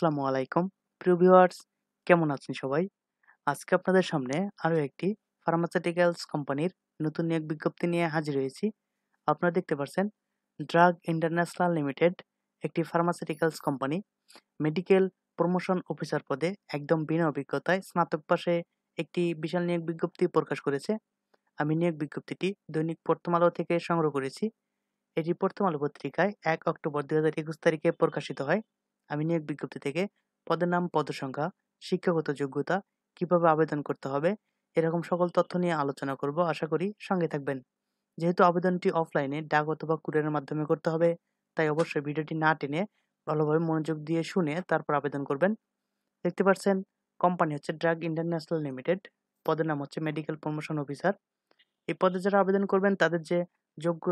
আসসালামু আলাইকুম প্রিয় ভিউয়ার্স কেমন আছেন সবাই আজকে আপনাদের সামনে আরও একটি ফার্মাসিউটিক্যালস কোম্পানির নতুন নিয়োগ বিজ্ঞপ্তি নিয়ে হাজির হয়েছি আপনারা দেখতে পাচ্ছেন ড্রাগ ইন্টারন্যাশনাল লিমিটেড একটি pharmaceuticals company medical promotion officer পদে একদম বিনা অভিজ্ঞতায় স্নাতক পাশে একটি বিশাল নিয়োগ বিজ্ঞপ্তি প্রকাশ করেছে আমি নিয়োগ বিজ্ঞপ্তিটি দৈনিক প্রথম আলো থেকে সংগ্রহ করেছি এটি প্রথম আলো পত্রিকায় এক অক্টোবর দু হাজার একুশ তারিখে প্রকাশিত হয় আমি নিয়োগ বিজ্ঞপ্তি থেকে পদের নাম পদসংখ্যা শিক্ষাগত যোগ্যতা কিভাবে আবেদন করতে হবে এরকম সকল তথ্য নিয়ে আলোচনা করব আশা করি সঙ্গে থাকবেন যেহেতু আবেদনটি অফলাইনে ডাক অথবা কুরিয়ারের মাধ্যমে করতে হবে তাই অবশ্যই ভিডিওটি না টেনে ভালোভাবে মনোযোগ দিয়ে শুনে তারপর আবেদন করবেন দেখতে পাচ্ছেন কোম্পানি হচ্ছে ড্রাগ ইন্টারন্যাশনাল লিমিটেড পদের নাম হচ্ছে মেডিকেল প্রমোশন অফিসার এই পদে যারা আবেদন করবেন তাদের যে যোগ্য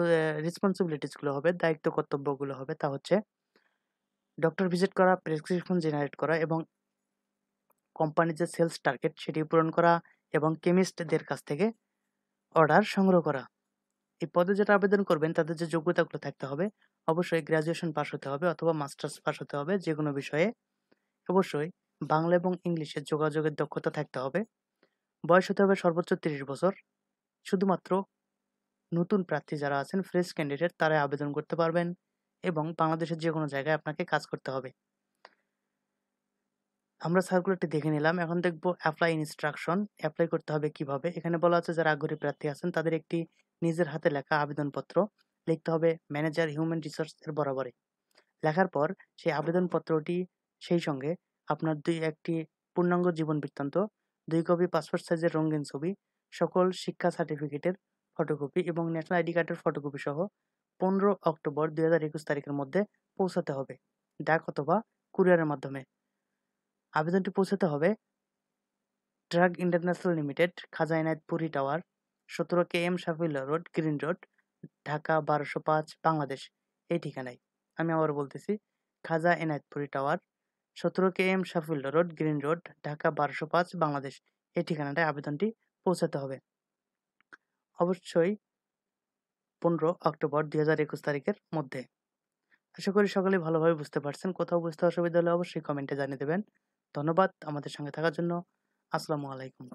রেসপন্সিবিলিটিসগুলো হবে দায়িত্ব কর্তব্যগুলো হবে তা হচ্ছে ডক্টর ভিজিট করা প্রেসক্রিপশন জেনারেট করা এবং কোম্পানির যে সেলস টার্গেট সেটি পূরণ করা এবং কেমিস্টদের কাছ থেকে অর্ডার সংগ্রহ করা এই পদে যারা আবেদন করবেন তাদের যে যোগ্যতাগুলো থাকতে হবে অবশ্যই গ্র্যাজুয়েশন পাস হতে হবে অথবা মাস্টার্স পাস হতে হবে যে কোনো বিষয়ে অবশ্যই বাংলা এবং ইংলিশে যোগাযোগের দক্ষতা থাকতে হবে বয়স হতে হবে সর্বোচ্চ তিরিশ বছর শুধুমাত্র নতুন প্রার্থী যারা আছেন ফ্রেশ ক্যান্ডিডেট তারাই আবেদন করতে পারবেন এবং বাংলাদেশের যে কোনো জায়গায় আপনাকে কাজ করতে হবে আমরা সার্কুলারটি দেখে নিলাম এখন দেখব অ্যাপ্লাই ইনস্ট্রাকশন অ্যাপ্লাই করতে হবে কিভাবে এখানে বলা আছে যারা আগ্রহী প্রার্থী আছেন তাদের একটি নিজের হাতে লেখা আবেদনপত্র লিখতে হবে ম্যানেজার হিউম্যান রিসোর্স এর বরাবরে লেখার পর সেই আবেদনপত্রটি সেই সঙ্গে আপনার দুই একটি পূর্ণাঙ্গ জীবন বৃত্তান্ত দুই কপি পাসপোর্ট সাইজের রঙিন ছবি সকল শিক্ষা সার্টিফিকেটের ফটোকপি এবং ন্যাশনাল আইডি কার্ডের ফটোকপি সহ পনেরো অক্টোবর দুই হাজার একুশ তারিখের মধ্যে পৌঁছাতে হবে ডাক অথবা কুরিয়ারের মাধ্যমে আবেদনটি পৌঁছাতে হবে ড্রাগ ইন্টারন্যাশনাল লিমিটেড পুরি টাওয়ার সতেরো কে এম সাফিল্লা রোড গ্রিন রোড ঢাকা বারোশো পাঁচ বাংলাদেশ এই ঠিকানায় আমি আবার বলতেছি খাজা এনায়তপুরি টাওয়ার সতেরো কে এম সাফিল্লা রোড গ্রিন রোড ঢাকা বারোশো পাঁচ বাংলাদেশ এই ঠিকানাটায় আবেদনটি পৌঁছাতে হবে অবশ্যই পনেরো অক্টোবর দুই হাজার একুশ তারিখের মধ্যে আশা করি সকলে ভালোভাবে বুঝতে পারছেন কোথাও বুঝতে অসুবিধা হলে অবশ্যই কমেন্টে জানিয়ে দেবেন ধন্যবাদ আমাদের সঙ্গে থাকার জন্য আসসালামু আলাইকুম